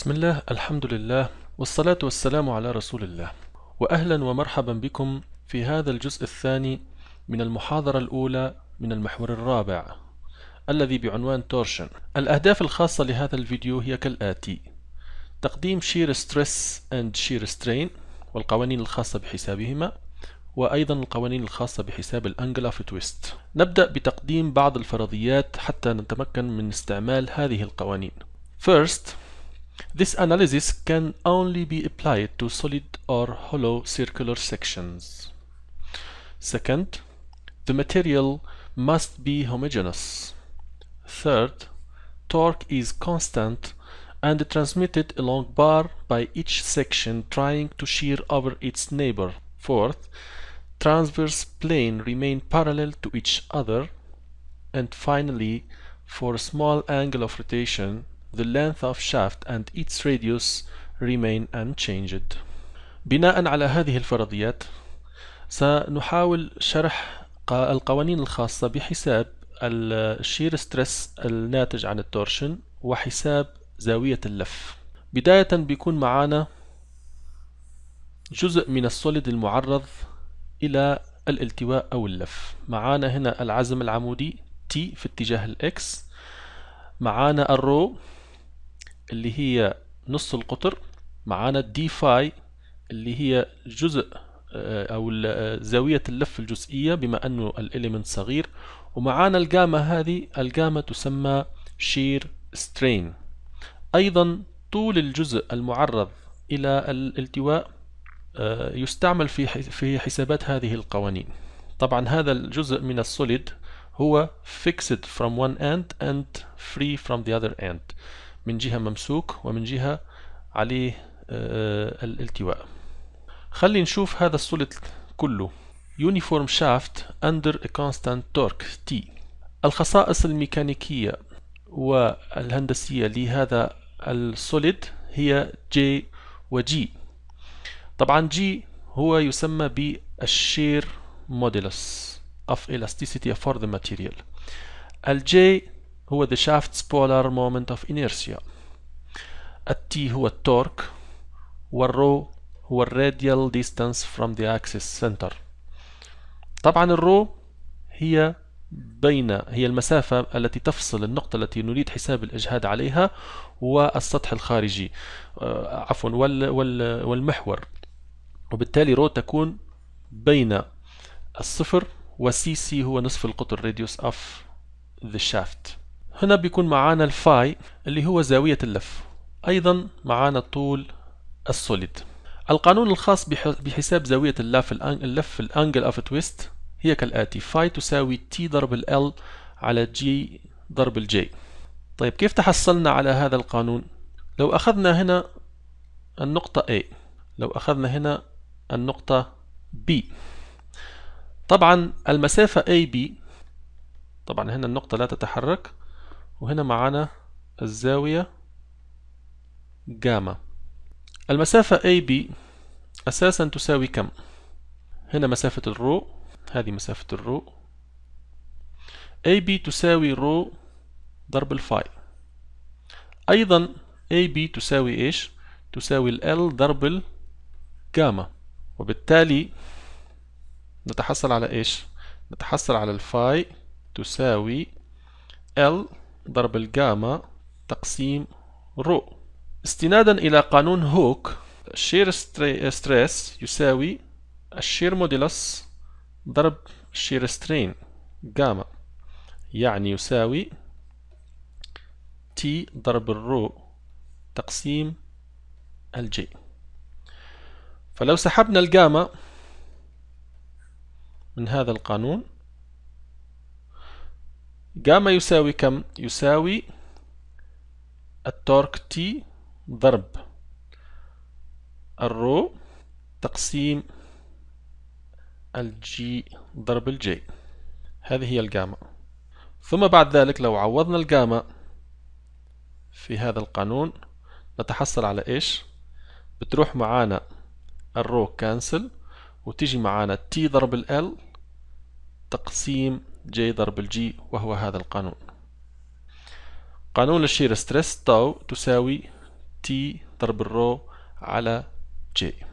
بسم الله الحمد لله والصلاة والسلام على رسول الله وأهلا ومرحبا بكم في هذا الجزء الثاني من المحاضرة الأولى من المحور الرابع الذي بعنوان تورشن الأهداف الخاصة لهذا الفيديو هي كالآتي تقديم شير ستريس أند شير سترين والقوانين الخاصة بحسابهما وأيضا القوانين الخاصة بحساب الأنجل أوف تويست نبدأ بتقديم بعض الفرضيات حتى نتمكن من استعمال هذه القوانين First, This analysis can only be applied to solid or hollow circular sections. Second, the material must be homogeneous. Third, torque is constant and transmitted along bar by each section trying to shear over its neighbor. Fourth, transverse plane remain parallel to each other. And finally, for a small angle of rotation, the length of shaft and its radius remain unchanged بناء على هذه الفرضيات سنحاول شرح القوانين الخاصة بحساب الشير ستريس الناتج عن التورشن وحساب زاوية اللف بداية بيكون معانا جزء من السوليد المعرض إلى الالتواء أو اللف معانا هنا العزم العمودي T في اتجاه الإكس معانا الرو اللي هي نص القطر معانا الدي فاي اللي هي جزء آه، او آه، زاوية اللف الجزئية بما انه الاليمنت صغير ومعانا الجاما هذه الجاما تسمى شير سترين ايضا طول الجزء المعرض الى الالتواء آه، يستعمل في في حسابات هذه القوانين طبعا هذا الجزء من السوليد هو fixed from one end and free from the other end من جهة ممسوك ومن جهة عليه آه، آه، الالتواء خلي نشوف هذا السوليد كله يونيفورم شافت under a constant torque T الخصائص الميكانيكية والهندسية لهذا السوليد هي J و G طبعا G هو يسمى بالشير موديلس of elasticity for the material الجي هو the shaft's polar moment of inertia T هو التورك والرو هو الراديال distance from the axis center طبعا الرو هي بين هي المسافة التي تفصل النقطة التي نريد حساب الإجهاد عليها والسطح الخارجي آه، عفوا وال وال والمحور وبالتالي رو تكون بين الصفر وسي سي هو نصف القطر radius of the shaft هنا بيكون معانا الفاي اللي هو زاوية اللف أيضا معانا الطول السوليد القانون الخاص بحساب زاوية اللف اللف الانجل اوف تويست هي كالآتي فاي تساوي تي ضرب ال على جي ضرب الجي طيب كيف تحصلنا على هذا القانون لو أخذنا هنا النقطة A لو أخذنا هنا النقطة B طبعا المسافة AB طبعا هنا النقطة لا تتحرك وهنا معانا الزاوية جاما المسافة AB أساسا تساوي كم؟ هنا مسافة الرو هذه مسافة الرو AB تساوي رو ضرب الفاي أيضا AB تساوي إيش؟ تساوي ال ضرب الجاما وبالتالي نتحصل على إيش؟ نتحصل على الفاي تساوي ال ضرب الجاما تقسيم رو استنادا إلى قانون هوك الشير ستريس يساوي الشير موديلس ضرب الشير سترين جاما يعني يساوي تي ضرب الرو تقسيم الجي فلو سحبنا الجاما من هذا القانون جاما يساوي كم؟ يساوي التورك تي ضرب الرو تقسيم الجي ضرب الجي هذه هي الجاما ثم بعد ذلك لو عوضنا الجاما في هذا القانون نتحصل على ايش بتروح معانا الرو كانسل وتيجي معانا تي ضرب ال تقسيم جي ضرب الجي وهو هذا القانون قانون الشير ستريس تاو تساوي تي ضرب الرو على جي